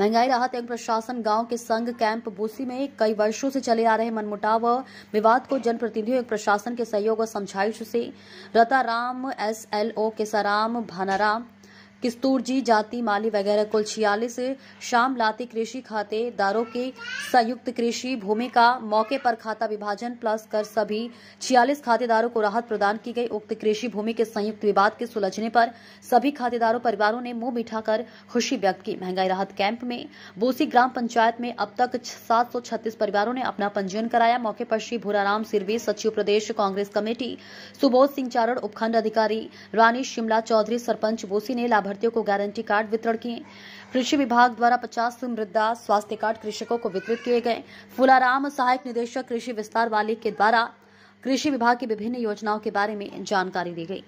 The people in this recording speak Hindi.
महंगाई राहत एवं प्रशासन गांव के संघ कैंप बूसी में कई वर्षों से चले आ रहे मनमुटाव विवाद को जनप्रतिनिधियों एवं प्रशासन के सहयोग और समझाइश से Rataram SLO L O Kesaram Bhanaram Kistur ji जाति माली वगैरह कुल छियालीस शाम लाती कृषि खातेदारों के संयुक्त कृषि भूमि का मौके पर खाता विभाजन प्लस कर सभी छियालीस खातेदारों को राहत प्रदान की गई उक्त कृषि भूमि के संयुक्त विवाद के सुलझने पर सभी खातेदारों परिवारों ने मुंह मीठा खुशी व्यक्त की महंगाई राहत कैंप में बोसी ग्राम पंचायत में अब तक सात परिवारों ने अपना पंजीयन कराया मौके पर श्री भूराराम सिरवी सचिव प्रदेश कांग्रेस कमेटी सुबोध सिंह चारण उपखंड अधिकारी रानी शिमला चौधरी सरपंच बोसी ने लाभार्थी लाभार्थियों को गारंटी कार्ड वितरण किए कृषि विभाग द्वारा 50 मृदा स्वास्थ्य कार्ड कृषकों को वितरित किए गए फुलाराम सहायक निदेशक कृषि विस्तार वाले के द्वारा कृषि विभाग की विभिन्न योजनाओं के बारे में जानकारी दी गई